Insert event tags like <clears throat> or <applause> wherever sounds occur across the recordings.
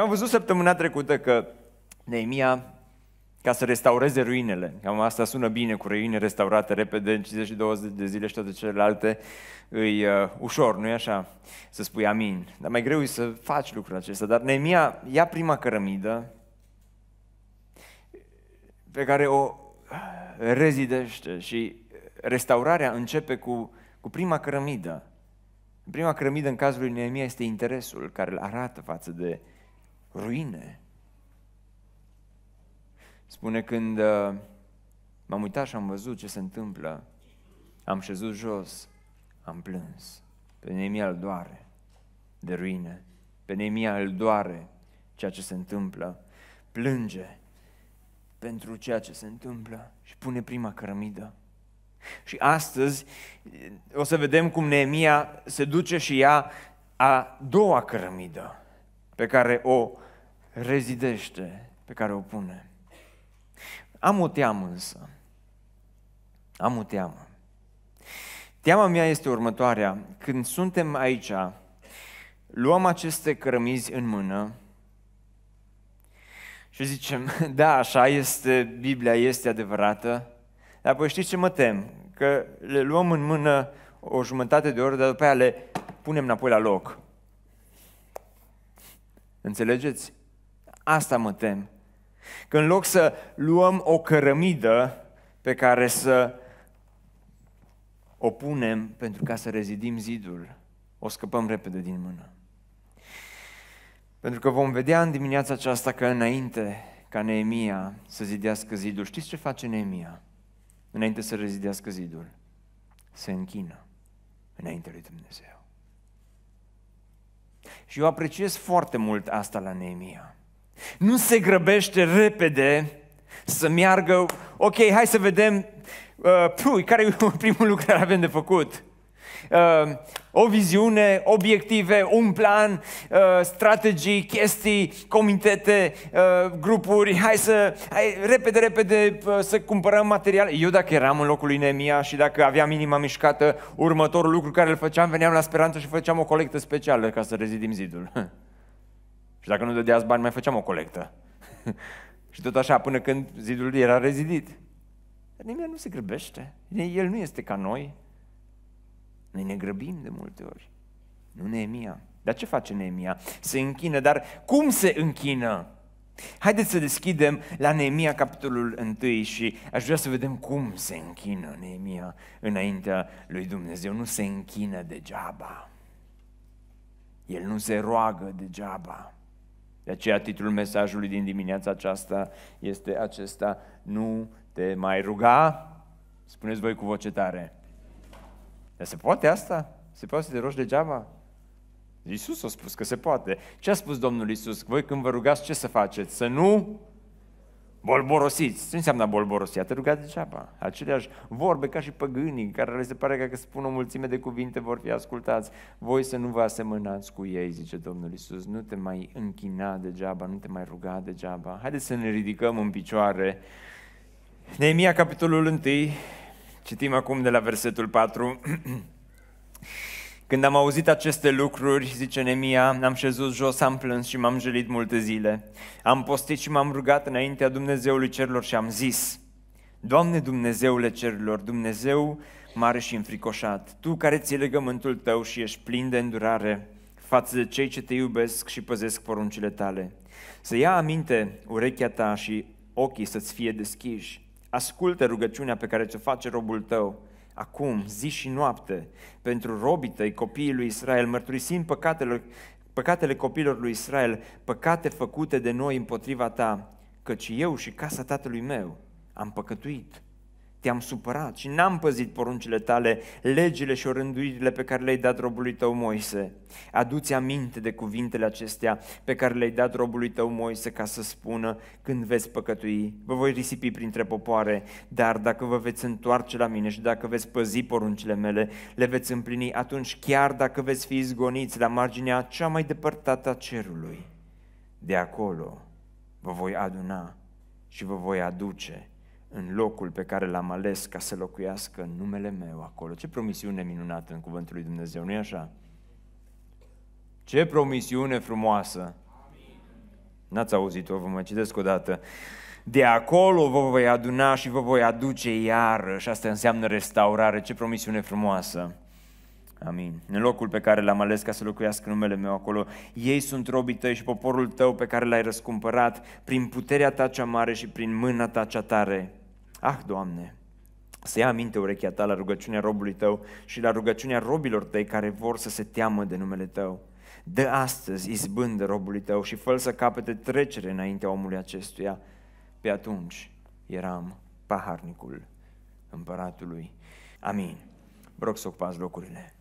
am văzut săptămâna trecută că Neemia, ca să restaureze ruinele, cam asta sună bine cu ruine restaurate repede în 50 20 de zile și toate celelalte, îi uh, ușor, nu-i așa? Să spui amin. Dar mai greu e să faci lucrul acesta. Dar Neemia ia prima cărămidă pe care o uh, rezidește și restaurarea începe cu, cu prima cărămidă. Prima cărămidă în cazul lui Neemia este interesul care îl arată față de ruine. Spune când uh, m-am uitat și am văzut ce se întâmplă, am șezut jos, am plâns. Pe Neemia îl doare de ruine. Pe Neemia îl doare ceea ce se întâmplă. Plânge pentru ceea ce se întâmplă și pune prima cărămidă. Și astăzi o să vedem cum Neemia se duce și ea a doua cărămidă pe care o rezidește, pe care o pune. Am o teamă însă. Am o teamă. Teama mea este următoarea. Când suntem aici, luăm aceste cărămizi în mână și zicem, <laughs> da, așa este, Biblia este adevărată, dar apoi știți ce mă tem? Că le luăm în mână o jumătate de oră, dar după aia le punem înapoi la loc. Înțelegeți? Asta mă tem. Că în loc să luăm o cărămidă pe care să o punem pentru ca să rezidim zidul, o scăpăm repede din mână. Pentru că vom vedea în dimineața aceasta că înainte ca Neemia să zidească zidul, știți ce face Neemia? Înainte să rezidească zidul, se închină înainte lui Dumnezeu. Și eu apreciez foarte mult asta la Neemia. Nu se grăbește repede să meargă, ok, hai să vedem uh, pui, care e <laughs> primul lucru care avem de făcut. Uh, o viziune, obiective, un plan, uh, strategii, chestii, comitete, uh, grupuri, hai să, hai, repede, repede uh, să cumpărăm material. Eu dacă eram în locul lui Nemia și dacă aveam inima mișcată, următorul lucru care îl făceam, veneam la speranță și făceam o colectă specială ca să rezidim zidul. <laughs> și dacă nu dădeați bani, mai făceam o colectă. <laughs> și tot așa, până când zidul era rezidit. Nemia nu se grăbește. El nu este ca noi. Noi ne grăbim de multe ori. Nu Neemia. Dar ce face Neemia? Se închină, dar cum se închină? Haideți să deschidem la Neemia capitolul 1 și aș vrea să vedem cum se închină Neemia înaintea lui Dumnezeu. Nu se închină degeaba. El nu se roagă degeaba. De aceea titlul mesajului din dimineața aceasta este acesta, nu te mai ruga, spuneți voi cu voce tare, dar se poate asta? Se poate să te rogi degeaba? Iisus a spus că se poate. Ce a spus Domnul Iisus? Voi când vă rugați, ce să faceți? Să nu bolborosiți. Ce înseamnă bolborosi? A te rugat degeaba. Aceleași vorbe ca și păgânii, care le se pare că, că spun o mulțime de cuvinte, vor fi ascultați. Voi să nu vă asemănați cu ei, zice Domnul Iisus. Nu te mai închina degeaba, nu te mai ruga degeaba. Haideți să ne ridicăm în picioare. Neemia, capitolul 1, Citim acum de la versetul 4. <clears throat> Când am auzit aceste lucruri, zice Nemia, am șezut jos, am plâns și m-am jelit multe zile. Am postit și m-am rugat înaintea Dumnezeului cerilor și am zis, Doamne Dumnezeule cerilor, Dumnezeu mare și înfricoșat, Tu care ți legământul tău și ești plin de îndurare față de cei ce te iubesc și păzesc poruncile tale. Să ia aminte urechea ta și ochii să-ți fie deschiși Ascultă rugăciunea pe care ți-o face robul tău, acum, zi și noapte, pentru robii tăi, copiii lui Israel, mărturisind păcatele, păcatele copiilor lui Israel, păcate făcute de noi împotriva ta, căci eu și casa tatălui meu am păcătuit te-am supărat și n-am păzit poruncile tale, legile și orânduirile pe care le-ai dat robului tău Moise. Aduți aminte de cuvintele acestea pe care le-ai dat robului tău Moise ca să spună când veți păcătui, vă voi risipi printre popoare, dar dacă vă veți întoarce la mine și dacă veți păzi poruncile mele, le veți împlini atunci chiar dacă veți fi izgoniți la marginea cea mai depărtată a cerului. De acolo vă voi aduna și vă voi aduce în locul pe care l-am ales ca să locuiască în numele meu acolo. Ce promisiune minunată în cuvântul lui Dumnezeu, nu-i așa? Ce promisiune frumoasă! N-ați auzit-o, vă mai citesc o dată. De acolo vă voi aduna și vă voi aduce iarăși. Asta înseamnă restaurare. Ce promisiune frumoasă! Amin. În locul pe care l-am ales ca să locuiască numele meu acolo, ei sunt robii tăi și poporul tău pe care l-ai răscumpărat prin puterea ta cea mare și prin mâna ta cea tare. Ah, Doamne, să ia aminte urechea ta la rugăciunea robului tău și la rugăciunea robilor tăi care vor să se teamă de numele tău. Dă astăzi izbândă robului tău și fă să capete trecere înaintea omului acestuia. Pe atunci eram paharnicul împăratului. Amin. Vă rog să ocupați locurile.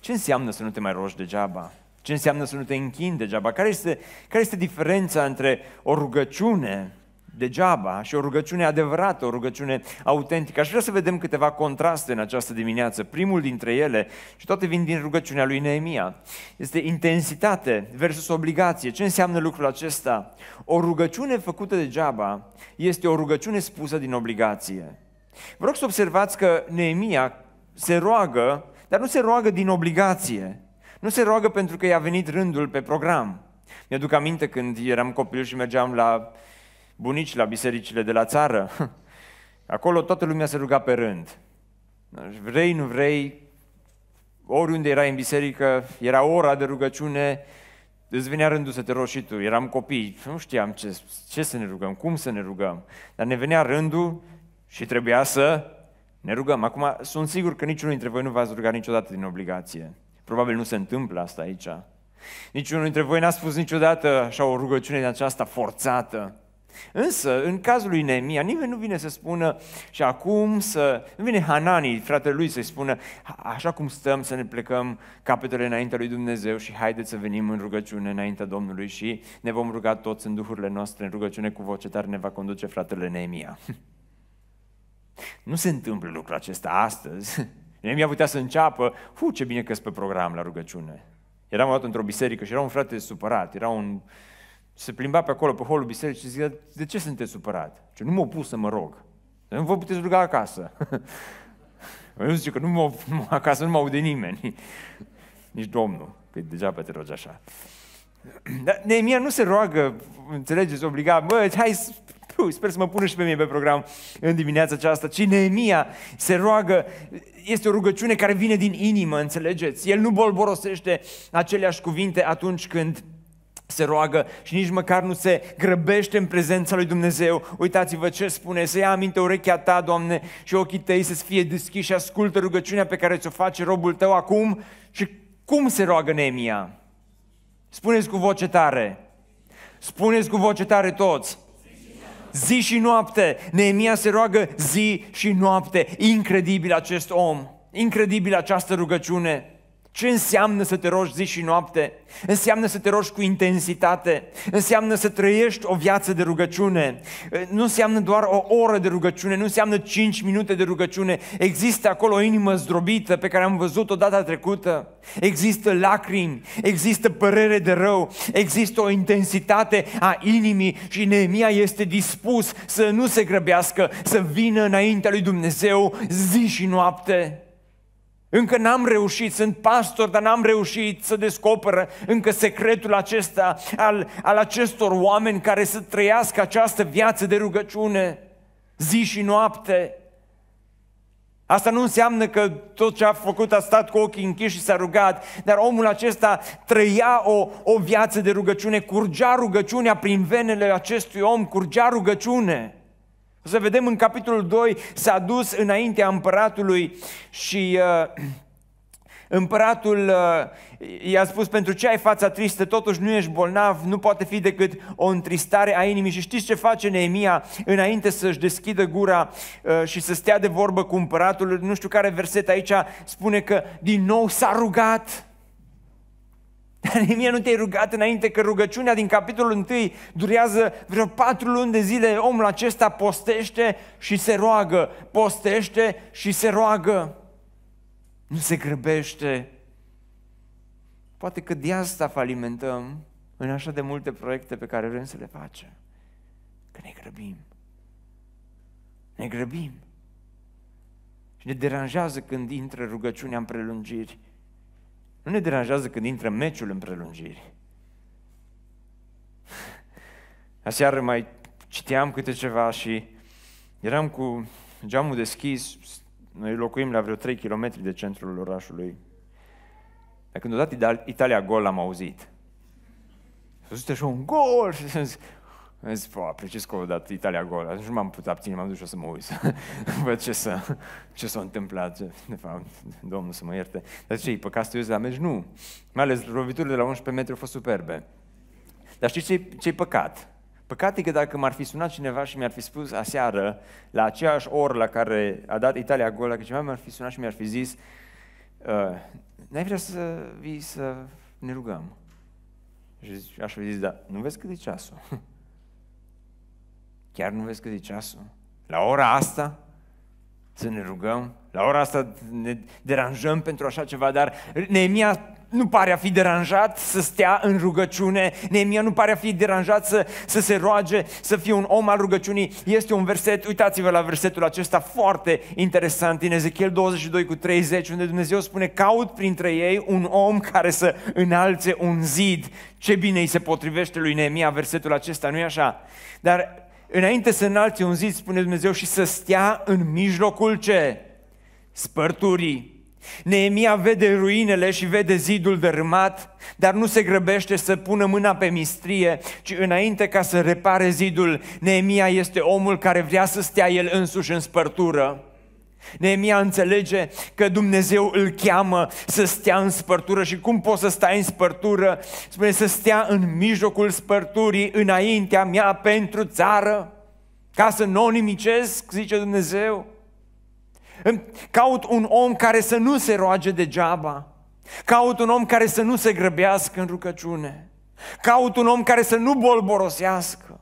Ce înseamnă să nu te mai rogi degeaba? Ce înseamnă să nu te închini degeaba? Care este, care este diferența între o rugăciune degeaba și o rugăciune adevărată, o rugăciune autentică. Aș vrea să vedem câteva contraste în această dimineață. Primul dintre ele, și toate vin din rugăciunea lui Neemia, este intensitate versus obligație. Ce înseamnă lucrul acesta? O rugăciune făcută degeaba este o rugăciune spusă din obligație. Vă rog să observați că Neemia se roagă, dar nu se roagă din obligație. Nu se roagă pentru că i-a venit rândul pe program. Mi-aduc aminte când eram copil și mergeam la uh, bunici la bisericile de la țară. <laughs> Acolo toată lumea se ruga pe rând. Vrei, nu vrei, oriunde erai în biserică, era ora de rugăciune, îți venea rândul să te rogi și tu. Eram copii, nu știam ce, ce să ne rugăm, cum să ne rugăm. Dar ne venea rândul și trebuia să ne rugăm. Acum, sunt sigur că niciunul dintre voi nu v-ați rugat niciodată din obligație. Probabil nu se întâmplă asta aici. Niciunul dintre voi n-a spus niciodată așa o rugăciune de aceasta forțată. Însă, în cazul lui Neemia, nimeni nu vine să spună și acum să... Nu vine Hanani, fratele lui, să-i spună așa cum stăm să ne plecăm capetele înaintea lui Dumnezeu și haideți să venim în rugăciune înaintea Domnului și ne vom ruga toți în duhurile noastre, în rugăciune cu voce tare ne va conduce fratele Neemia. <laughs> Nu se întâmplă lucrul acesta astăzi. <laughs> Neemia putea să înceapă, hu, ce bine că pe program la rugăciune. Eram dată într-o biserică și era un frate supărat, era un se plimba pe acolo, pe holul bisericii și zicea, de ce sunteți supărat? Ce nu m m-au pus să mă rog. Nu vă puteți ruga acasă. <laughs> Eu zic că nu mă, <laughs> acasă nu mă aude nimeni. <laughs> Nici Domnul, că degeaba te rogi așa. <clears throat> Dar Neemia nu se roagă, înțelegeți, obligat, bă, hai, sper să mă pună și pe mine pe program în dimineața aceasta, ci Neemia se roagă, este o rugăciune care vine din inimă, înțelegeți? El nu bolborosește aceleași cuvinte atunci când se roagă și nici măcar nu se grăbește în prezența lui Dumnezeu. Uitați-vă ce spune, să ia aminte urechea ta, Doamne, și ochii tăi să fie deschiși și ascultă rugăciunea pe care ți-o face robul tău acum și cum se roagă Neemia. Spuneți cu voce tare, spuneți cu voce tare toți, zi și noapte, Neemia se roagă zi și noapte, incredibil acest om, incredibil această rugăciune. Ce înseamnă să te rogi zi și noapte? Înseamnă să te rogi cu intensitate, înseamnă să trăiești o viață de rugăciune. Nu înseamnă doar o oră de rugăciune, nu înseamnă 5 minute de rugăciune. Există acolo o inimă zdrobită pe care am văzut-o data trecută. Există lacrimi, există părere de rău, există o intensitate a inimii și Neemia este dispus să nu se grăbească, să vină înaintea lui Dumnezeu zi și noapte. Încă n-am reușit, sunt pastor, dar n-am reușit să descoperă încă secretul acesta al, al acestor oameni care să trăiască această viață de rugăciune zi și noapte. Asta nu înseamnă că tot ce a făcut a stat cu ochii închiși și s-a rugat, dar omul acesta trăia o, o viață de rugăciune, curgea rugăciunea prin venele acestui om, curgea rugăciune. O să vedem în capitolul 2, s-a dus înaintea împăratului și uh, împăratul uh, i-a spus, pentru ce ai fața tristă, totuși nu ești bolnav, nu poate fi decât o întristare a inimii. Și știți ce face Neemia înainte să-și deschidă gura uh, și să stea de vorbă cu împăratul? Nu știu care verset aici spune că din nou s-a rugat. Dar <laughs> nu te-ai rugat înainte că rugăciunea din capitolul 1 durează vreo patru luni de zile. Omul acesta postește și se roagă, postește și se roagă. Nu se grăbește. Poate că de asta falimentăm în așa de multe proiecte pe care vrem să le facem. Că ne grăbim. Ne grăbim. Și ne deranjează când intră rugăciunea în prelungiri. Nu ne deranjează când intră meciul în prelungiri. <laughs> Aseară mai citeam câte ceva și eram cu geamul deschis, noi locuim la vreo 3 km de centrul orașului. Dar când odată Italia gol am auzit. <laughs> Am zis așa un gol și am zis, o, apreciez că o dat Italia gol. Atunci nu m-am putut abține, m-am dus și o să mă uit. <laughs> Văd ce s-a, ce s-a întâmplat. Ce, de fapt, Domnul să mă ierte. Dar ce, e păcat să la meci? Nu. Mai ales loviturile de la 11 metri au fost superbe. Dar știți ce-i, ce păcat? Păcat e că dacă m-ar fi sunat cineva și mi-ar fi spus aseară, la aceeași oră la care a dat Italia gol, dacă cineva mi-ar fi sunat și mi-ar fi zis, uh, n-ai vrea să vii să ne rugăm? Și aș fi zis, da, nu vezi cât e ceasul? <laughs> Chiar nu vezi că e ceasul? La ora asta să ne rugăm? La ora asta ne deranjăm pentru așa ceva, dar Neemia nu pare a fi deranjat să stea în rugăciune, Neemia nu pare a fi deranjat să, să se roage, să fie un om al rugăciunii. Este un verset, uitați-vă la versetul acesta foarte interesant, în Ezechiel 22 cu 30, unde Dumnezeu spune, caut printre ei un om care să înalțe un zid. Ce bine îi se potrivește lui Neemia versetul acesta, nu-i așa? Dar înainte să înalți un zid, spune Dumnezeu, și să stea în mijlocul ce? Spărturii. Neemia vede ruinele și vede zidul dărâmat, dar nu se grăbește să pună mâna pe mistrie, ci înainte ca să repare zidul, Neemia este omul care vrea să stea el însuși în spărtură. Neemia înțelege că Dumnezeu îl cheamă să stea în spărtură și cum poți să stai în spărtură? Spune să stea în mijlocul spărturii, înaintea mea pentru țară, ca să nu o nimicesc, zice Dumnezeu. Caut un om care să nu se roage degeaba. Caut un om care să nu se grăbească în rugăciune. Caut un om care să nu bolborosească.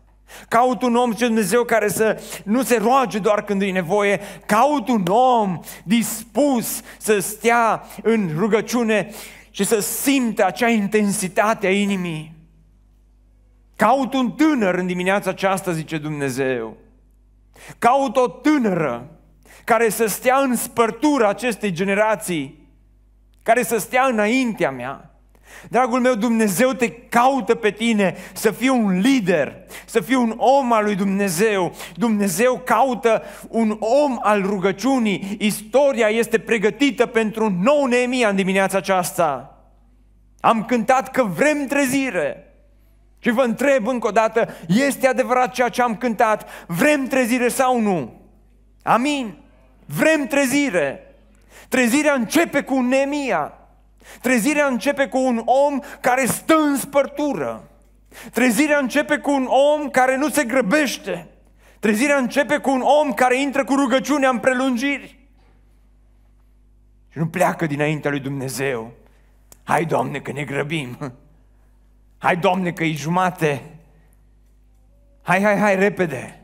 Caut un om ce Dumnezeu care să nu se roage doar când e nevoie, caut un om dispus să stea în rugăciune și să simte acea intensitate a inimii. Caut un tânăr în dimineața aceasta, zice Dumnezeu. Caut o tânără care să stea în spărtura acestei generații, care să stea înaintea mea, Dragul meu, Dumnezeu te caută pe tine să fii un lider, să fii un om al lui Dumnezeu. Dumnezeu caută un om al rugăciunii. Istoria este pregătită pentru un nou Neemia în dimineața aceasta. Am cântat că vrem trezire. Și vă întreb încă o dată, este adevărat ceea ce am cântat? Vrem trezire sau nu? Amin? Vrem trezire. Trezirea începe cu Neemia. Trezirea începe cu un om care stă în spărtură. Trezirea începe cu un om care nu se grăbește. Trezirea începe cu un om care intră cu rugăciunea în prelungiri. Și nu pleacă dinaintea lui Dumnezeu. Hai, Doamne, că ne grăbim. Hai, Doamne, că e jumate. Hai, hai, hai, repede.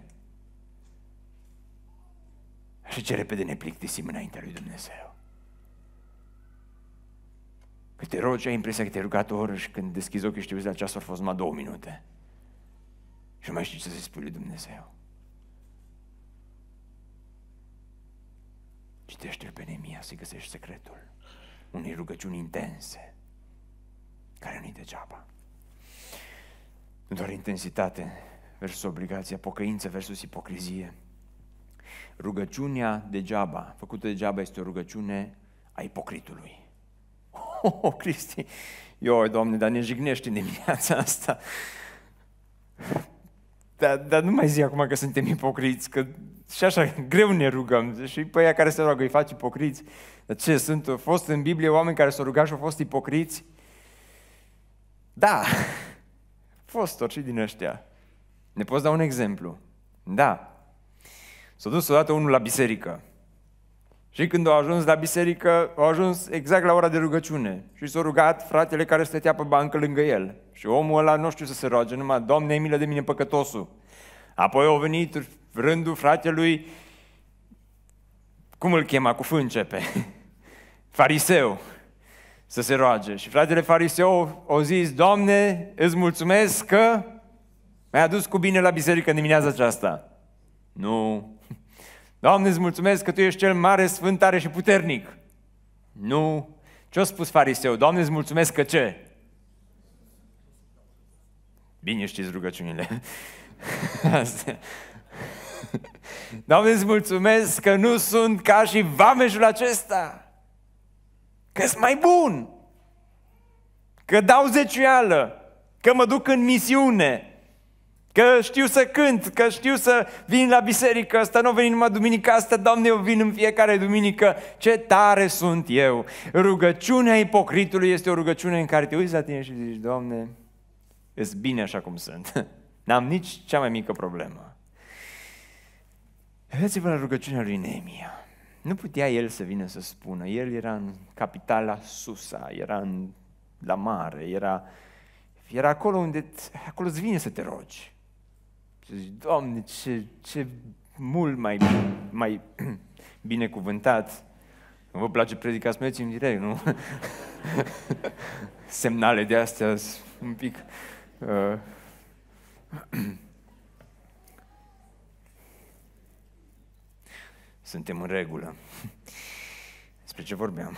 Și ce repede ne plictisim înaintea lui Dumnezeu. Păi te rogi, ai impresia că te-ai rugat o oră și când deschizi ochii și te uiți la ceas, au fost numai două minute. Și nu mai știi ce să-i spui lui Dumnezeu. citește pe Nemia să găsești secretul unei rugăciuni intense, care nu-i degeaba. Nu doar intensitate versus obligația, pocăință versus ipocrizie. Rugăciunea degeaba, făcută degeaba, este o rugăciune a ipocritului. <laughs> Oh, Cristi, ioi, Doamne, dar ne jignești în dimineața asta. Dar, dar nu mai zi acum că suntem ipocriți, că și așa greu ne rugăm. Și pe aia care se roagă îi faci ipocriți. Dar ce, sunt, au fost în Biblie oameni care s-au rugat și au fost ipocriți? Da, fost tot și din ăștia. Ne poți da un exemplu? Da. S-a dus odată unul la biserică și când au ajuns la biserică, au ajuns exact la ora de rugăciune și s au rugat fratele care stătea pe bancă lângă el. Și omul ăla nu știu să se roage, numai, Doamne, milă de mine păcătosul. Apoi au venit rândul fratelui, cum îl chema, cu fâncepe, <laughs> fariseu, să se roage. Și fratele fariseu au zis, Doamne, îți mulțumesc că mi-ai adus cu bine la biserică dimineața aceasta. Nu, Doamne, îți mulțumesc că Tu ești cel mare, sfânt, tare și puternic. Nu. Ce-a spus fariseu? Doamne, îți mulțumesc că ce? Bine știți rugăciunile. <laughs> Doamne, îți mulțumesc că nu sunt ca și vameșul acesta. că sunt mai bun. Că dau zeciuială. Că mă duc în misiune Că știu să cânt, că știu să vin la biserică, asta nu vin numai duminica asta, Doamne, eu vin în fiecare duminică, ce tare sunt eu. Rugăciunea ipocritului este o rugăciune în care te uiți la tine și zici, Doamne, îți bine așa cum sunt. <laughs> N-am nici cea mai mică problemă. vedeți vă la rugăciunea lui Neemia. Nu putea el să vină să spună. El era în capitala Susa, era în, la mare, era, era acolo unde, acolo îți vine să te rogi. Și zici, Doamne, ce, ce mult mai, mai <clears throat> binecuvântat. Nu vă place predica, spuneți-mi direct, nu? <laughs> Semnale de astea un pic... Uh... <clears throat> Suntem în regulă. <laughs> Despre ce vorbeam?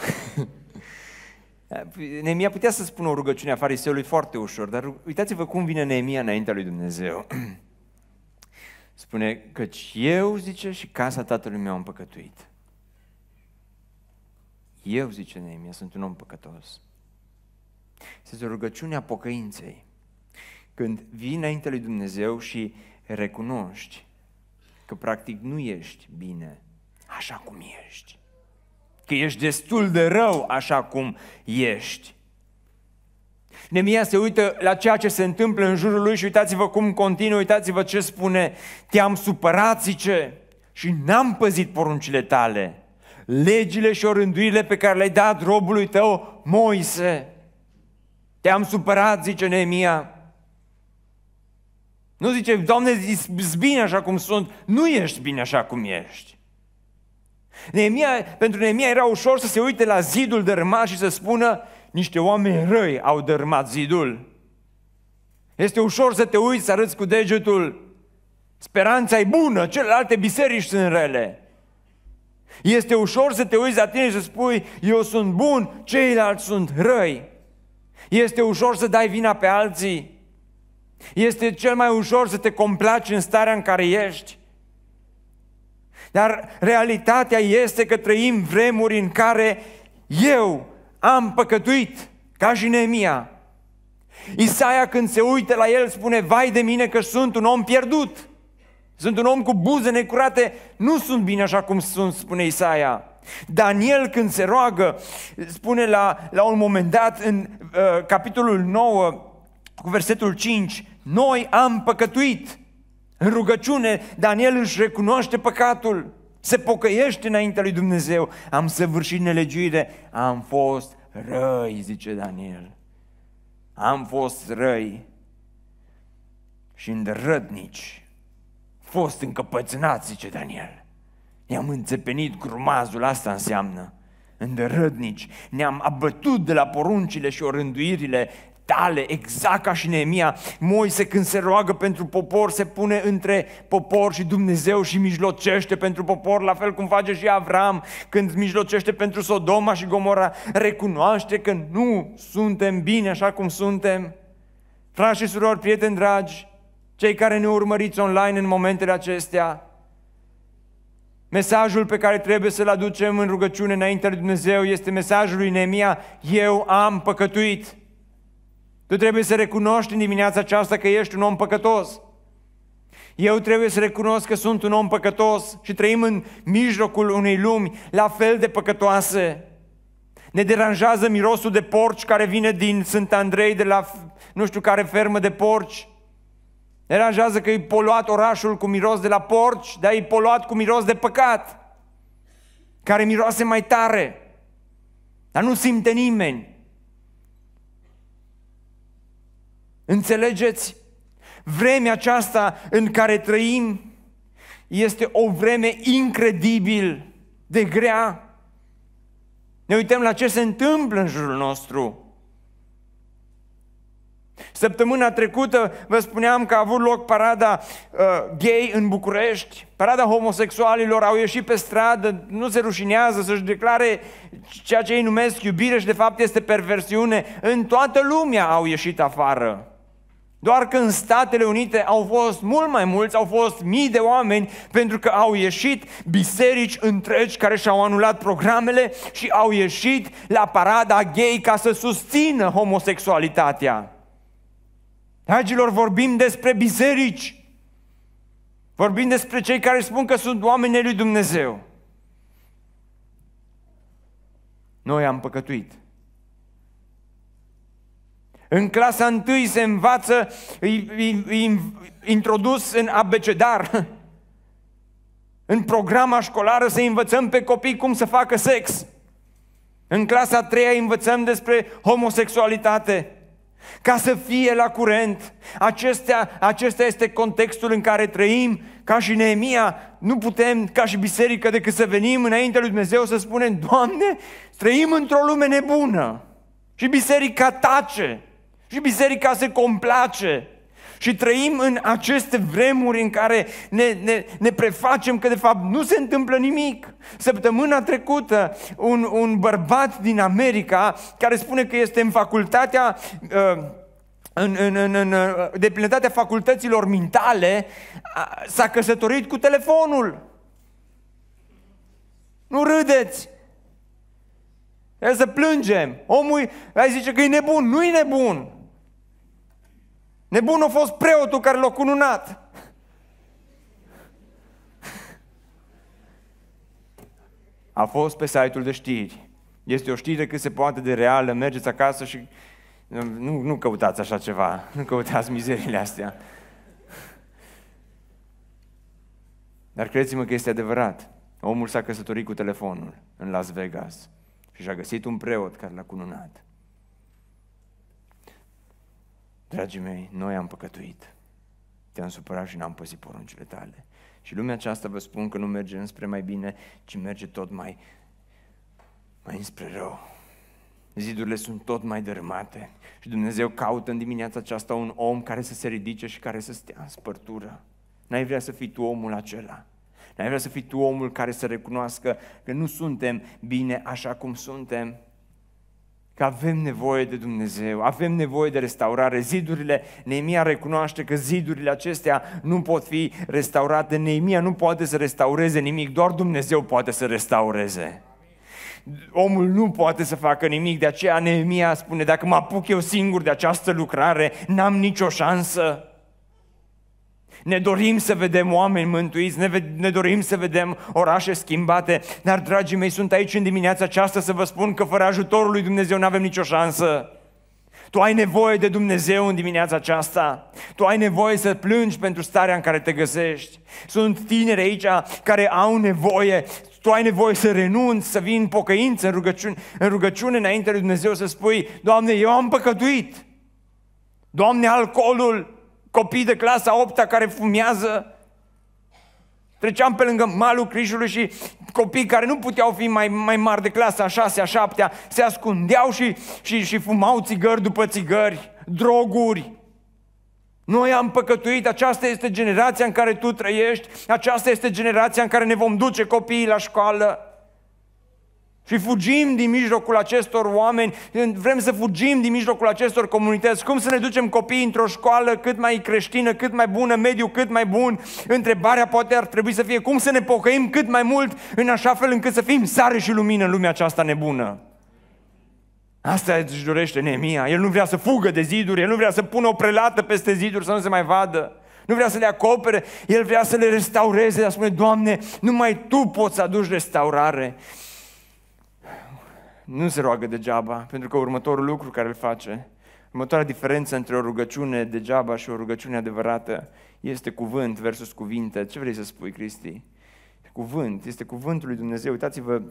<laughs> Neemia putea să spună o rugăciune a fariseului foarte ușor, dar uitați-vă cum vine Neemia înaintea lui Dumnezeu. <clears throat> Spune, căci eu, zice, și casa tatălui meu am păcătuit. Eu, zice Neemia, sunt un om păcătos. Se o rugăciune pocăinței. Când vii înainte lui Dumnezeu și recunoști că practic nu ești bine așa cum ești. Că ești destul de rău așa cum ești. Nemia se uită la ceea ce se întâmplă în jurul lui și uitați-vă cum continuă, uitați-vă ce spune. Te-am supărat, zice, și n-am păzit poruncile tale. Legile și orânduirile pe care le-ai dat robului tău, Moise. Te-am supărat, zice Nemia. Nu zice, Doamne, ești bine așa cum sunt. Nu ești bine așa cum ești. Neemia, pentru Neemia era ușor să se uite la zidul dărâmat și să spună, niște oameni răi au dărmat zidul. Este ușor să te uiți, să arăți cu degetul. Speranța e bună, celelalte biserici sunt rele. Este ușor să te uiți la tine și să spui, eu sunt bun, ceilalți sunt răi. Este ușor să dai vina pe alții. Este cel mai ușor să te complaci în starea în care ești. Dar realitatea este că trăim vremuri în care eu am păcătuit, ca și Neemia. Isaia când se uită la el spune, vai de mine că sunt un om pierdut. Sunt un om cu buze necurate, nu sunt bine așa cum sunt, spune Isaia. Daniel când se roagă, spune la, la un moment dat în uh, capitolul 9 cu versetul 5, noi am păcătuit. În rugăciune, Daniel își recunoaște păcatul se pocăiește înaintea lui Dumnezeu, am săvârșit nelegiuire, am fost răi, zice Daniel. Am fost răi și îndrădnici, fost încăpățânați, zice Daniel. I-am înțepenit grumazul, asta înseamnă Îndrădnici, ne-am abătut de la poruncile și orânduirile tale, exact ca și Neemia. Moise când se roagă pentru popor, se pune între popor și Dumnezeu și mijlocește pentru popor, la fel cum face și Avram când mijlocește pentru Sodoma și Gomora, recunoaște că nu suntem bine așa cum suntem. Frați și surori, prieteni dragi, cei care ne urmăriți online în momentele acestea, Mesajul pe care trebuie să-l aducem în rugăciune înaintea lui Dumnezeu este mesajul lui Nemia, eu am păcătuit. Tu trebuie să recunoști în dimineața aceasta că ești un om păcătos. Eu trebuie să recunosc că sunt un om păcătos și trăim în mijlocul unei lumi la fel de păcătoase. Ne deranjează mirosul de porci care vine din Sant Andrei, de la nu știu care fermă de porci. Ne deranjează că e poluat orașul cu miros de la porci, dar e poluat cu miros de păcat, care miroase mai tare. Dar nu simte nimeni. Înțelegeți? Vremea aceasta în care trăim este o vreme incredibil de grea. Ne uităm la ce se întâmplă în jurul nostru. Săptămâna trecută vă spuneam că a avut loc parada uh, gay în București, parada homosexualilor, au ieșit pe stradă, nu se rușinează să-și declare ceea ce ei numesc iubire și de fapt este perversiune. În toată lumea au ieșit afară. Doar că în Statele Unite au fost mult mai mulți, au fost mii de oameni pentru că au ieșit biserici întregi care și-au anulat programele și au ieșit la parada gay ca să susțină homosexualitatea. Dragilor, vorbim despre biserici. Vorbim despre cei care spun că sunt oamenii lui Dumnezeu. Noi am păcătuit. În clasa întâi se învață, introdus în abecedar. În programa școlară să învățăm pe copii cum să facă sex. În clasa a treia învățăm despre homosexualitate. Ca să fie la curent. Acestea, acesta este contextul în care trăim. Ca și Neemia, nu putem, ca și biserică, decât să venim înaintea lui Dumnezeu să spunem, Doamne, trăim într-o lume nebună. Și biserica tace. Și biserica se complace. Și trăim în aceste vremuri în care ne, ne, ne prefacem că de fapt nu se întâmplă nimic. Săptămâna trecută, un, un bărbat din America care spune că este în facultatea. Uh, în, în, în, în uh, deplinătatea facultăților mentale, s-a căsătorit cu telefonul. Nu râdeți! Trebuie să plângem. Omul, ai zice că e nebun. Nu e nebun. Nebun a fost preotul care l-a cununat. A fost pe site-ul de știri. Este o știre cât se poate de reală, mergeți acasă și um, nu, nu căutați așa ceva, nu căutați mizerile astea. Dar credeți-mă că este adevărat. Omul s-a căsătorit cu telefonul în Las Vegas și și-a găsit un preot care l-a cununat. Dragii mei, noi am păcătuit. Te-am supărat și n-am păzit poruncile tale. Și lumea aceasta vă spun că nu merge înspre mai bine, ci merge tot mai, mai înspre rău. Zidurile sunt tot mai dărâmate și Dumnezeu caută în dimineața aceasta un om care să se ridice și care să stea în spărtură. N-ai vrea să fii tu omul acela. N-ai vrea să fii tu omul care să recunoască că nu suntem bine așa cum suntem, că avem nevoie de Dumnezeu, avem nevoie de restaurare. Zidurile, Neemia recunoaște că zidurile acestea nu pot fi restaurate, Neemia nu poate să restaureze nimic, doar Dumnezeu poate să restaureze. Omul nu poate să facă nimic, de aceea Neemia spune, dacă mă apuc eu singur de această lucrare, n-am nicio șansă. Ne dorim să vedem oameni mântuiți, ne, ve- ne dorim să vedem orașe schimbate, dar, dragii mei, sunt aici în dimineața aceasta să vă spun că fără ajutorul lui Dumnezeu nu avem nicio șansă. Tu ai nevoie de Dumnezeu în dimineața aceasta. Tu ai nevoie să plângi pentru starea în care te găsești. Sunt tineri aici care au nevoie tu ai nevoie să renunți, să vii în pocăință, în rugăciune, în rugăciune înainte de Dumnezeu, să spui, Doamne, eu am păcătuit. Doamne, alcoolul, copii de clasa 8 care fumează. Treceam pe lângă malul Crișului și copii care nu puteau fi mai, mai mari de clasa 6 a 7 se ascundeau și, și, și fumau țigări după țigări, droguri. Noi am păcătuit, aceasta este generația în care tu trăiești, aceasta este generația în care ne vom duce copiii la școală. Și fugim din mijlocul acestor oameni, vrem să fugim din mijlocul acestor comunități. Cum să ne ducem copiii într-o școală cât mai creștină, cât mai bună, mediu cât mai bun? Întrebarea poate ar trebui să fie cum să ne pocăim cât mai mult în așa fel încât să fim sare și lumină în lumea aceasta nebună. Asta își dorește Nemia. El nu vrea să fugă de ziduri, el nu vrea să pună o prelată peste ziduri să nu se mai vadă. Nu vrea să le acopere, el vrea să le restaureze, dar spune, Doamne, numai Tu poți să aduci restaurare nu se roagă degeaba, pentru că următorul lucru care îl face, următoarea diferență între o rugăciune degeaba și o rugăciune adevărată este cuvânt versus cuvinte. Ce vrei să spui, Cristi? Cuvânt, este cuvântul lui Dumnezeu. Uitați-vă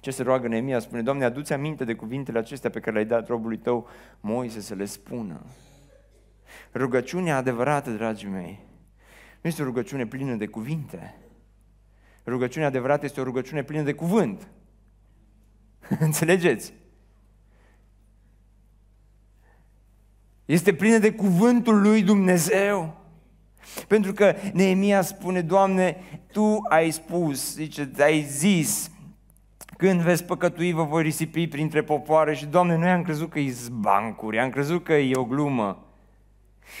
ce se roagă Neemia, spune, Doamne, aduți aminte de cuvintele acestea pe care le-ai dat robului tău, Moise, să le spună. Rugăciunea adevărată, dragii mei, nu este o rugăciune plină de cuvinte. Rugăciunea adevărată este o rugăciune plină de cuvânt. <laughs> Înțelegeți? Este plină de cuvântul lui Dumnezeu. Pentru că Neemia spune, Doamne, Tu ai spus, zice, ai zis, când veți păcătui, vă voi risipi printre popoare și, Doamne, noi am crezut că e zbancuri, am crezut că e o glumă.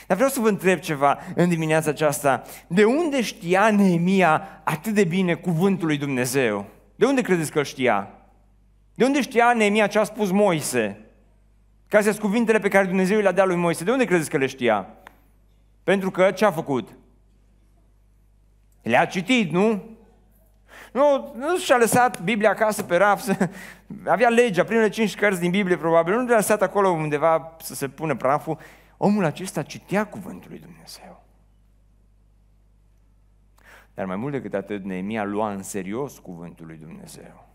Dar vreau să vă întreb ceva în dimineața aceasta. De unde știa Neemia atât de bine cuvântul lui Dumnezeu? De unde credeți că îl știa? De unde știa Neemia ce a spus Moise? Că astea sunt cuvintele pe care Dumnezeu le-a dat lui Moise. De unde credeți că le știa? Pentru că ce a făcut? Le-a citit, nu? Nu, nu și-a lăsat Biblia acasă pe raf, să... <laughs> avea legea, primele cinci cărți din Biblie probabil, nu le-a lăsat acolo undeva să se pună praful. Omul acesta citea cuvântul lui Dumnezeu. Dar mai mult decât atât, Neemia lua în serios cuvântul lui Dumnezeu.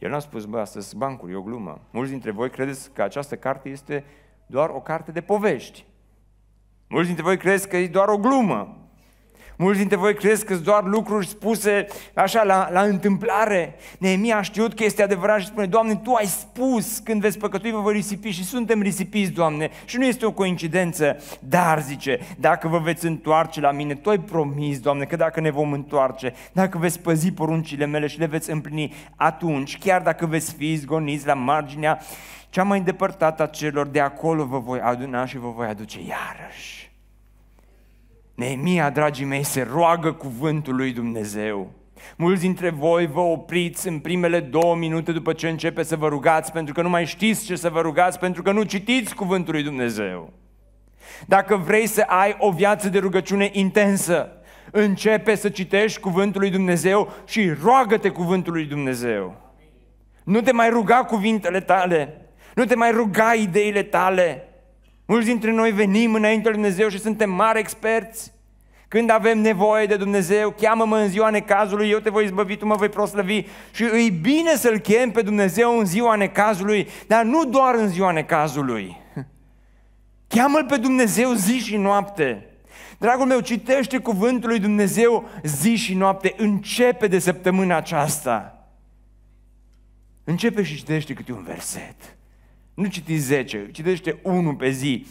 El n-a spus, bă, astăzi bancuri, e o glumă. Mulți dintre voi credeți că această carte este doar o carte de povești. Mulți dintre voi credeți că e doar o glumă. Mulți dintre voi crezi că doar lucruri spuse așa la, la întâmplare. Neemia a știut că este adevărat și spune, Doamne, Tu ai spus când veți păcătui vă voi risipi și suntem risipiți, Doamne. Și nu este o coincidență, dar zice, dacă vă veți întoarce la mine, Tu ai promis, Doamne, că dacă ne vom întoarce, dacă veți păzi poruncile mele și le veți împlini, atunci, chiar dacă veți fi zgoniți la marginea cea mai îndepărtată a celor, de acolo vă voi aduna și vă voi aduce iarăși. Neemia, dragii mei, se roagă cuvântul lui Dumnezeu. Mulți dintre voi vă opriți în primele două minute după ce începe să vă rugați, pentru că nu mai știți ce să vă rugați, pentru că nu citiți cuvântul lui Dumnezeu. Dacă vrei să ai o viață de rugăciune intensă, începe să citești cuvântul lui Dumnezeu și roagă-te cuvântul lui Dumnezeu. Nu te mai ruga cuvintele tale, nu te mai ruga ideile tale, Mulți dintre noi venim înainte lui Dumnezeu și suntem mari experți. Când avem nevoie de Dumnezeu, cheamă-mă în ziua necazului, eu te voi izbăvi, tu mă voi proslăvi. Și îi bine să-L chem pe Dumnezeu în ziua necazului, dar nu doar în ziua necazului. Cheamă-L pe Dumnezeu zi și noapte. Dragul meu, citește cuvântul lui Dumnezeu zi și noapte. Începe de săptămâna aceasta. Începe și citește câte un verset. Nu citi 10, citește unul pe zi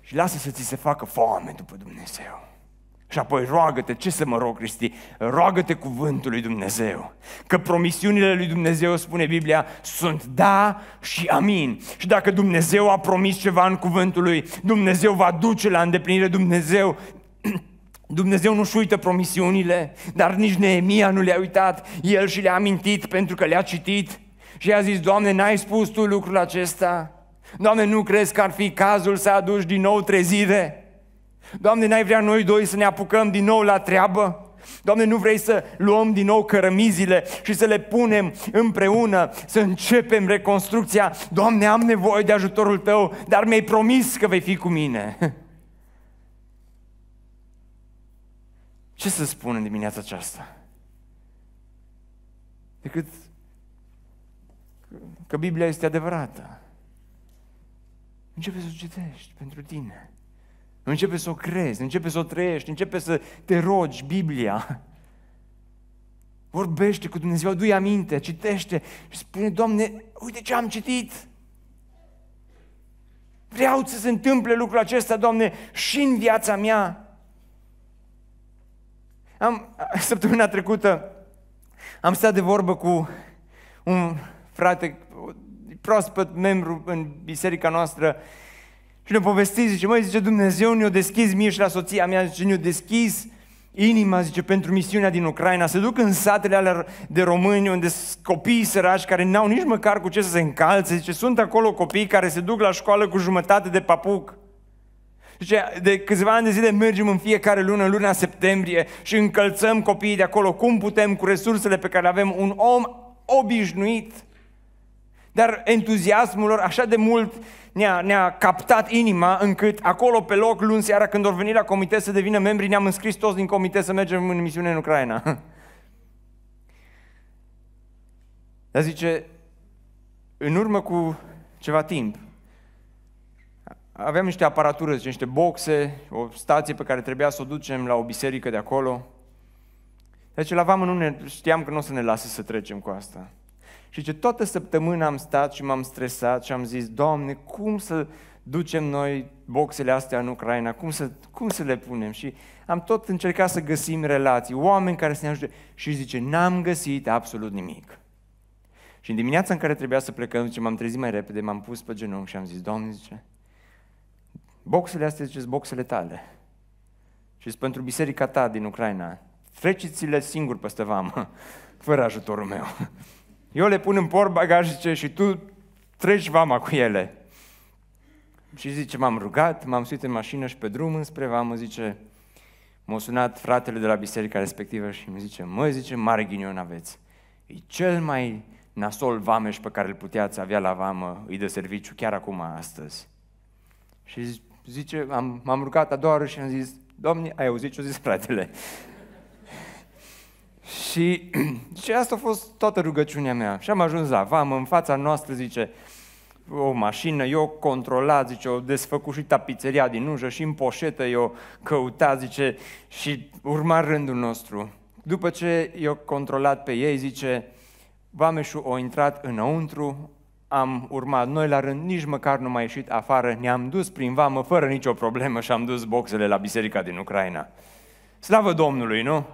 și lasă să ți se facă foame după Dumnezeu. Și apoi roagă-te, ce să mă rog, Cristi? Roagă-te cuvântul lui Dumnezeu. Că promisiunile lui Dumnezeu, spune Biblia, sunt da și amin. Și dacă Dumnezeu a promis ceva în cuvântul lui, Dumnezeu va duce la îndeplinire, Dumnezeu <clears throat> Dumnezeu nu-și uită promisiunile, dar nici Neemia nu le-a uitat. El și le-a amintit pentru că le-a citit. Și a zis, Doamne, n-ai spus Tu lucrul acesta? Doamne, nu crezi că ar fi cazul să aduci din nou trezire? Doamne, n-ai vrea noi doi să ne apucăm din nou la treabă? Doamne, nu vrei să luăm din nou cărămizile și să le punem împreună, să începem reconstrucția? Doamne, am nevoie de ajutorul Tău, dar mi-ai promis că vei fi cu mine. <laughs> Ce să spun în dimineața aceasta? Decât că Biblia este adevărată. Începe să o citești pentru tine. Începe să o crezi, începe să o trăiești, începe să te rogi Biblia. Vorbește cu Dumnezeu, du-i aminte, citește și spune, Doamne, uite ce am citit. Vreau să se întâmple lucrul acesta, Doamne, și în viața mea. Am, săptămâna trecută am stat de vorbă cu un frate proaspăt membru în biserica noastră, și ne povesti, zice, măi, zice, Dumnezeu ne-a deschis mie și la soția mea, zice, ne-a deschis inima, zice, pentru misiunea din Ucraina. Se duc în satele alea de români, unde sunt copii sărași care n-au nici măcar cu ce să se încalțe. Zice, sunt acolo copii care se duc la școală cu jumătate de papuc. Zice, de câțiva ani de zile mergem în fiecare lună, în luna septembrie, și încălțăm copiii de acolo cum putem, cu resursele pe care le avem. Un om obișnuit dar entuziasmul lor așa de mult ne-a, ne captat inima încât acolo pe loc luni seara când au venit la comitet să devină membri ne-am înscris toți din comitet să mergem în misiune în Ucraina. <laughs> Dar zice, în urmă cu ceva timp, aveam niște aparatură, zice, niște boxe, o stație pe care trebuia să o ducem la o biserică de acolo. Deci la vamă nu ne, știam că nu o să ne lasă să trecem cu asta. Și ce toată săptămâna am stat și m-am stresat și am zis, Doamne, cum să ducem noi boxele astea în Ucraina, cum să, cum să le punem? Și am tot încercat să găsim relații, oameni care să ne ajute. Și zice, n-am găsit absolut nimic. Și în dimineața în care trebuia să plecăm, zice, m-am trezit mai repede, m-am pus pe genunchi și am zis, Doamne, zice, boxele astea, zice, boxele tale. Și sunt pentru biserica ta din Ucraina. Treceți-le singur peste vamă, <laughs> fără ajutorul meu. Eu le pun în bagajice și tu treci vama cu ele. Și zice, m-am rugat, m-am suit în mașină și pe drum înspre vamă, zice, m-a sunat fratele de la biserica respectivă și mi zice, mă, zice, mare ghinion aveți. E cel mai nasol vameș pe care îl puteați avea la vamă, îi de serviciu chiar acum, astăzi. Și zice, am, m-am rugat a doua și am zis, Doamne, ai auzit ce o zis fratele? Și, <clears throat> și asta a fost toată rugăciunea mea. Și am ajuns la vamă, în fața noastră zice, o mașină, eu controla, zice, o desfăcut și tapizeria din ușă și în poșetă eu căuta, zice, și urma rândul nostru. După ce eu controlat pe ei, zice, vameșul a intrat înăuntru, am urmat noi la rând, nici măcar nu mai ieșit afară, ne-am dus prin vamă fără nicio problemă și am dus boxele la biserica din Ucraina. Slavă Domnului, nu?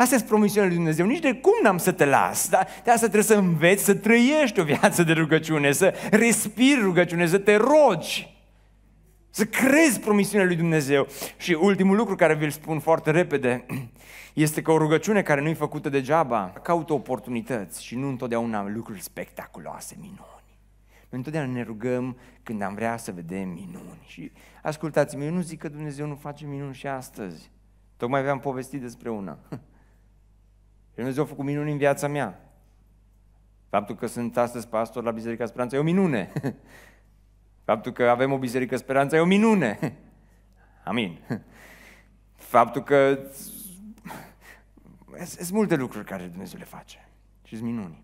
Astea sunt promisiunile lui Dumnezeu. Nici de cum n-am să te las. Dar de asta trebuie să înveți să trăiești o viață de rugăciune, să respiri rugăciune, să te rogi. Să crezi promisiunea lui Dumnezeu. Și ultimul lucru care vi-l spun foarte repede <clears throat> este că o rugăciune care nu-i făcută degeaba caută oportunități și nu întotdeauna lucruri spectaculoase, minuni. Noi întotdeauna ne rugăm când am vrea să vedem minuni. Și ascultați-mă, eu nu zic că Dumnezeu nu face minuni și astăzi. Tocmai aveam povestit despre una. <laughs> Și Dumnezeu a făcut minuni în viața mea. Faptul că sunt astăzi pastor la Biserica Speranța e o minune. <laughs> Faptul că avem o Biserică Speranța e o minune. <laughs> Amin. <laughs> Faptul că sunt multe lucruri care Dumnezeu le face și sunt minuni.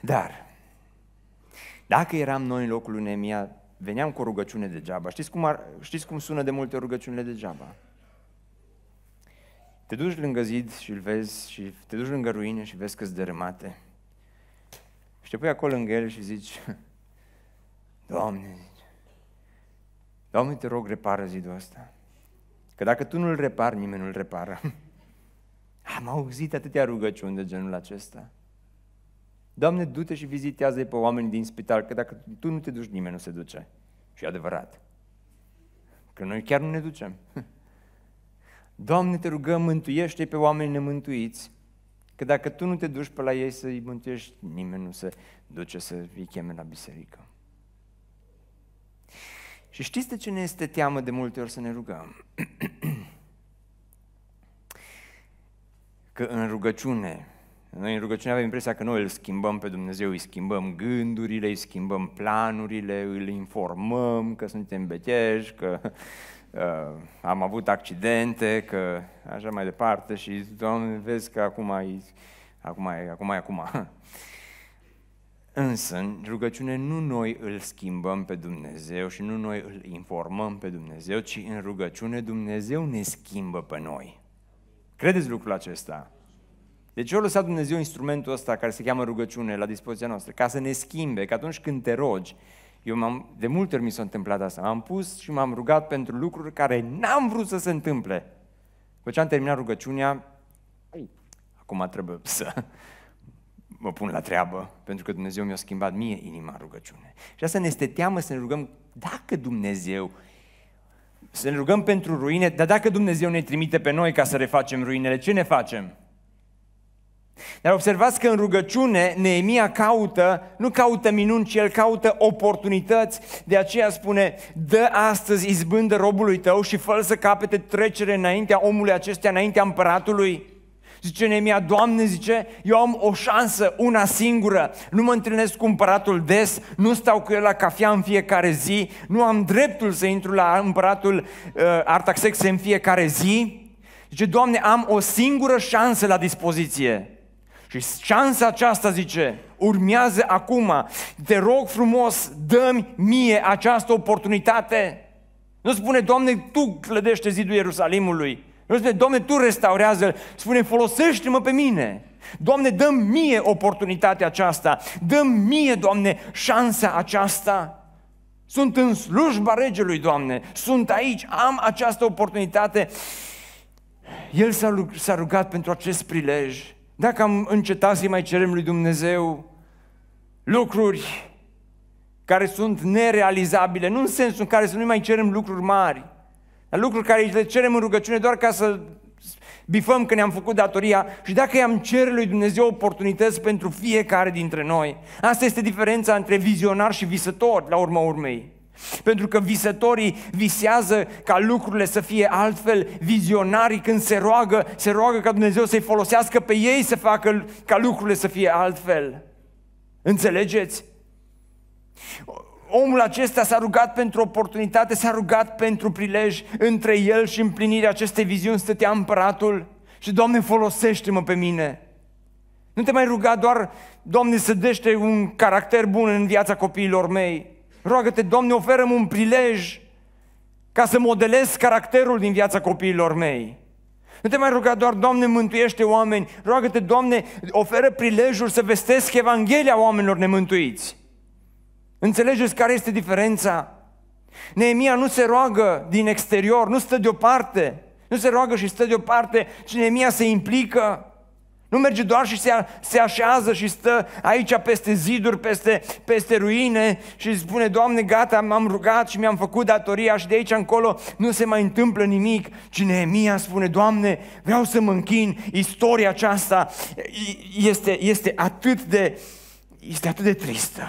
Dar, dacă eram noi în locul lui Nemia, veneam cu o rugăciune degeaba. Știți cum, ar, știți cum sună de multe rugăciunile degeaba? Te duci lângă zid și îl vezi și te duci lângă ruine și vezi că s dărâmate. Și te pui acolo lângă el și zici, <laughs> Doamne, Doamne, te rog, repară zidul ăsta. Că dacă tu nu-l repari, nimeni nu-l repară. <laughs> Am auzit atâtea rugăciuni de genul acesta. Doamne, du-te și vizitează pe oameni din spital, că dacă tu nu te duci, nimeni nu se duce. Și e adevărat. Că noi chiar nu ne ducem. <laughs> Doamne, te rugăm, mântuiește pe oameni nemântuiți, că dacă Tu nu te duci pe la ei să-i mântuiești, nimeni nu se duce să îi cheme la biserică. Și știți de ce ne este teamă de multe ori să ne rugăm? Că în rugăciune, noi în rugăciune avem impresia că noi îl schimbăm pe Dumnezeu, îi schimbăm gândurile, îi schimbăm planurile, îl informăm că suntem beteși, că uh, am avut accidente, că așa mai departe și zice, Doamne, vezi că acum e, acum e, acum e, acum. <laughs> Însă, în rugăciune nu noi îl schimbăm pe Dumnezeu și nu noi îl informăm pe Dumnezeu, ci în rugăciune Dumnezeu ne schimbă pe noi. Credeți lucrul acesta? Deci eu lăsat Dumnezeu instrumentul ăsta care se cheamă rugăciune la dispoziția noastră, ca să ne schimbe, că atunci când te rogi, eu m-am, de multe ori mi s-a întâmplat asta. M-am pus și m-am rugat pentru lucruri care n-am vrut să se întâmple. După ce am terminat rugăciunea, acum trebuie să mă pun la treabă, pentru că Dumnezeu mi-a schimbat mie inima în rugăciune. Și asta ne este teamă să ne rugăm dacă Dumnezeu să ne rugăm pentru ruine, dar dacă Dumnezeu ne trimite pe noi ca să refacem ruinele, ce ne facem? Dar observați că în rugăciune Neemia caută, nu caută minuni, ci el caută oportunități. De aceea spune, dă astăzi izbândă robului tău și fă să capete trecere înaintea omului acestea, înaintea împăratului. Zice Neemia, Doamne, zice, eu am o șansă, una singură, nu mă întâlnesc cu împăratul des, nu stau cu el la cafea în fiecare zi, nu am dreptul să intru la împăratul uh, Artaxerxes în fiecare zi. Zice, Doamne, am o singură șansă la dispoziție și șansa aceasta, zice, urmează acum. Te rog frumos, dă-mi mie această oportunitate. Nu spune, Doamne, Tu clădește zidul Ierusalimului. Nu spune, Doamne, Tu restaurează Spune, folosește-mă pe mine. Doamne, dă mi mie oportunitatea aceasta. dă mi mie, Doamne, șansa aceasta. Sunt în slujba regelui, Doamne. Sunt aici, am această oportunitate. El s-a rugat pentru acest prilej dacă am încetat să-i mai cerem lui Dumnezeu lucruri care sunt nerealizabile, nu în sensul în care să nu mai cerem lucruri mari, dar lucruri care le cerem în rugăciune doar ca să bifăm că ne-am făcut datoria și dacă i-am cer lui Dumnezeu oportunități pentru fiecare dintre noi. Asta este diferența între vizionar și visător, la urma urmei. Pentru că visătorii visează ca lucrurile să fie altfel, vizionarii când se roagă, se roagă ca Dumnezeu să-i folosească pe ei să facă ca lucrurile să fie altfel. Înțelegeți? Omul acesta s-a rugat pentru oportunitate, s-a rugat pentru prilej. Între el și împlinirea acestei viziuni stătea împăratul și, Doamne, folosește-mă pe mine. Nu te mai ruga doar, Doamne, să dește un caracter bun în viața copiilor mei roagă-te, Doamne, oferă un prilej ca să modelez caracterul din viața copiilor mei. Nu te mai ruga doar, Doamne, mântuiește oameni, roagă-te, Doamne, oferă prilejul să vestesc Evanghelia oamenilor nemântuiți. Înțelegeți care este diferența? Neemia nu se roagă din exterior, nu stă deoparte, nu se roagă și stă deoparte, ci Neemia se implică nu merge doar și se, a, se așează și stă aici peste ziduri, peste, peste ruine și spune, Doamne, gata, m-am rugat și mi-am făcut datoria și de aici încolo nu se mai întâmplă nimic. Ci Neemia spune, Doamne, vreau să mă închin, istoria aceasta este, este, atât, de, este atât de tristă.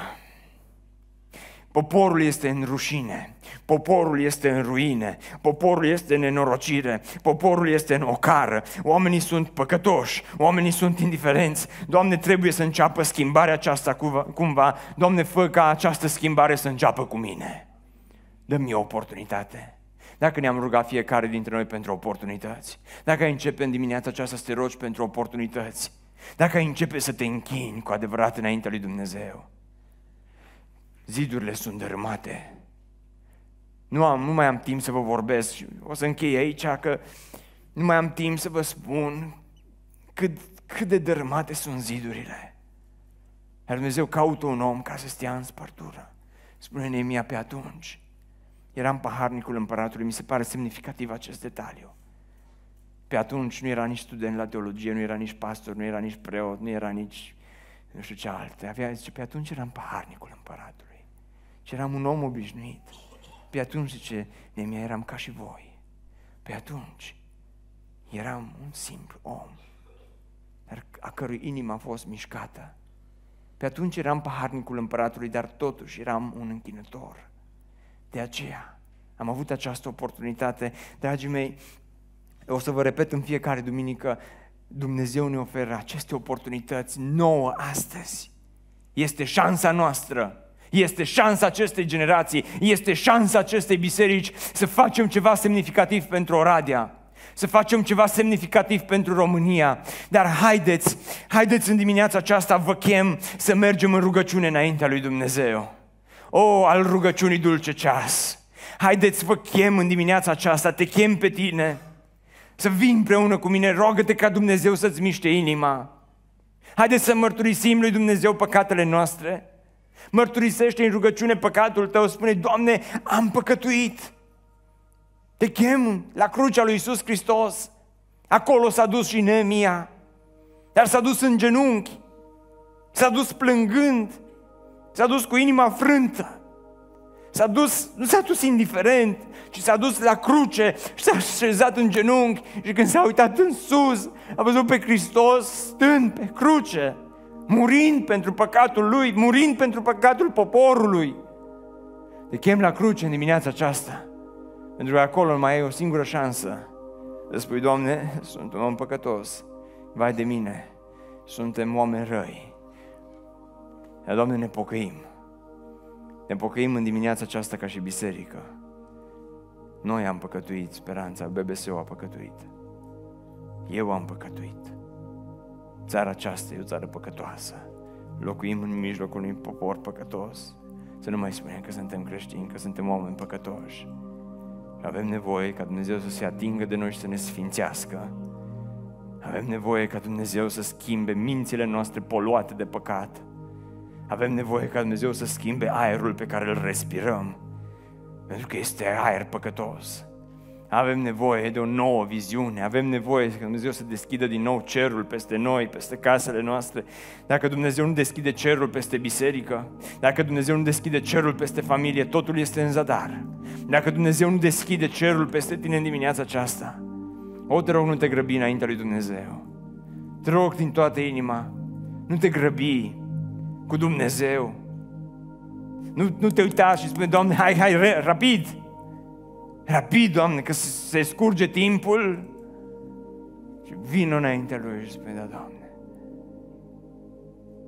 Poporul este în rușine. Poporul este în ruine, poporul este în nenorocire, poporul este în ocară, oamenii sunt păcătoși, oamenii sunt indiferenți. Doamne, trebuie să înceapă schimbarea aceasta cumva. Doamne, fă ca această schimbare să înceapă cu mine. Dă-mi o oportunitate. Dacă ne-am rugat fiecare dintre noi pentru oportunități, dacă începe în dimineața aceasta să te rogi pentru oportunități, dacă începe să te închini cu adevărat înaintea lui Dumnezeu, zidurile sunt dărâmate, nu, am, nu mai am timp să vă vorbesc și o să închei aici că nu mai am timp să vă spun cât, cât de dărâmate sunt zidurile. Dar Dumnezeu caută un om ca să stea în spărtură. Spune Neemia pe atunci. Eram paharnicul împăratului, mi se pare semnificativ acest detaliu. Pe atunci nu era nici student la teologie, nu era nici pastor, nu era nici preot, nu era nici nu știu ce alte. Avea, zice, pe atunci eram paharnicul împăratului. Și eram un om obișnuit. Pe păi atunci, zice Nemia, eram ca și voi. Pe păi atunci eram un simplu om, dar a cărui inimă a fost mișcată. Pe păi atunci eram paharnicul împăratului, dar totuși eram un închinător. De aceea am avut această oportunitate. Dragii mei, o să vă repet în fiecare duminică, Dumnezeu ne oferă aceste oportunități nouă astăzi. Este șansa noastră este șansa acestei generații, este șansa acestei biserici să facem ceva semnificativ pentru Oradea, să facem ceva semnificativ pentru România. Dar haideți, haideți în dimineața aceasta, vă chem să mergem în rugăciune înaintea lui Dumnezeu. O, al rugăciunii dulce ceas! Haideți, vă chem în dimineața aceasta, te chem pe tine să vii împreună cu mine, rogă-te ca Dumnezeu să-ți miște inima. Haideți să mărturisim lui Dumnezeu păcatele noastre, Mărturisește în rugăciune păcatul tău, spune, Doamne, am păcătuit. Te chem la crucea lui Isus Hristos. Acolo s-a dus și Nemia, dar s-a dus în genunchi, s-a dus plângând, s-a dus cu inima frântă. S-a dus, nu s-a dus indiferent, ci s-a dus la cruce și s-a așezat în genunchi și când s-a uitat în sus, a văzut pe Hristos stând pe cruce murind pentru păcatul lui, murind pentru păcatul poporului. Te chem la cruce în dimineața aceasta, pentru că acolo mai ai o singură șansă. Să spui, Doamne, sunt un om păcătos, vai de mine, suntem oameni răi. Dar, Doamne, ne pocăim. Ne pocăim în dimineața aceasta ca și biserică. Noi am păcătuit, speranța, BBS-ul a păcătuit. Eu am păcătuit. Țara aceasta e o țară păcătoasă. Locuim în mijlocul unui popor păcătos. Să nu mai spunem că suntem creștini, că suntem oameni păcătoși. Avem nevoie ca Dumnezeu să se atingă de noi și să ne sfințească. Avem nevoie ca Dumnezeu să schimbe mințile noastre poluate de păcat. Avem nevoie ca Dumnezeu să schimbe aerul pe care îl respirăm. Pentru că este aer păcătos. Avem nevoie de o nouă viziune, avem nevoie ca Dumnezeu să deschidă din nou cerul peste noi, peste casele noastre. Dacă Dumnezeu nu deschide cerul peste biserică, dacă Dumnezeu nu deschide cerul peste familie, totul este în zadar. Dacă Dumnezeu nu deschide cerul peste tine în dimineața aceasta, o, te rog, nu te grăbi înaintea lui Dumnezeu. Te rog din toată inima, nu te grăbi cu Dumnezeu. Nu, nu te uita și spune, Doamne, hai, hai, rapid, Rapid, Doamne, că se scurge timpul și vin înaintea Lui și spune, da, Doamne,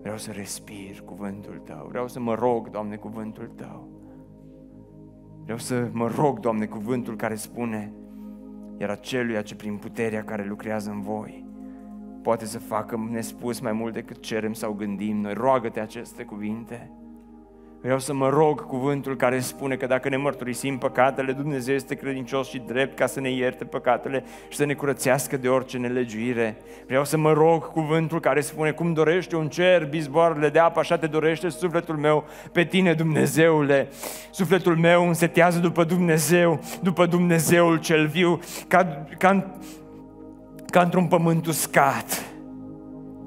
vreau să respir cuvântul Tău, vreau să mă rog, Doamne, cuvântul Tău. Vreau să mă rog, Doamne, cuvântul care spune, iar aceluia ce prin puterea care lucrează în voi poate să facă nespus mai mult decât cerem sau gândim noi. Roagă-te aceste cuvinte Vreau să mă rog cuvântul care spune că dacă ne mărturisim păcatele, Dumnezeu este credincios și drept ca să ne ierte păcatele și să ne curățească de orice nelegiuire. Vreau să mă rog cuvântul care spune cum dorește un cer, bizboarele de apă, așa te dorește sufletul meu pe tine, Dumnezeule. Sufletul meu însetează după Dumnezeu, după Dumnezeul cel viu, ca, ca, ca într-un pământ uscat,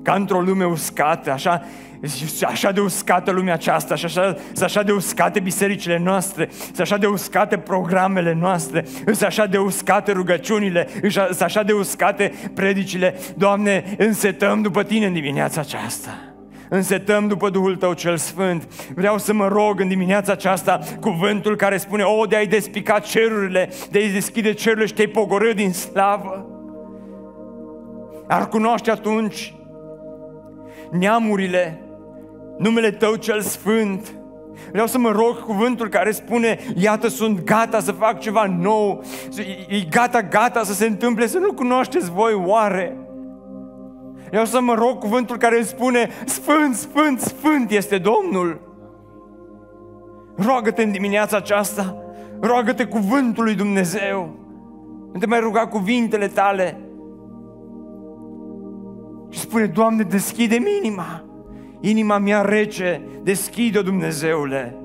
ca într-o lume uscată, așa E așa de uscată lumea aceasta, și așa, sunt așa de uscate bisericile noastre, sunt așa de uscate programele noastre, sunt așa de uscate rugăciunile, sunt așa de uscate predicile. Doamne, însetăm după Tine în dimineața aceasta însetăm după Duhul Tău cel Sfânt. Vreau să mă rog în dimineața aceasta cuvântul care spune, o, de ai despica cerurile, de ai deschide cerurile și te-ai pogorât din slavă. Ar cunoaște atunci neamurile numele Tău cel Sfânt. Vreau să mă rog cuvântul care spune, iată, sunt gata să fac ceva nou, e gata, gata să se întâmple, să nu cunoașteți voi oare. Vreau să mă rog cuvântul care îmi spune, Sfânt, Sfânt, Sfânt este Domnul. Roagă-te în dimineața aceasta, roagă-te cuvântul lui Dumnezeu. Nu te mai ruga cuvintele tale. Și spune, Doamne, deschide inima. Inima mea rece, deschide-o Dumnezeule!